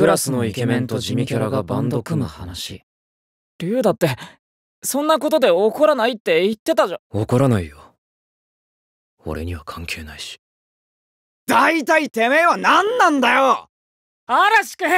クラスのイケメンと地味キャラがバンド組む話龍だってそんなことで怒らないって言ってたじゃ怒らないよ俺には関係ないし大体てめえは何なんだよ嵐くん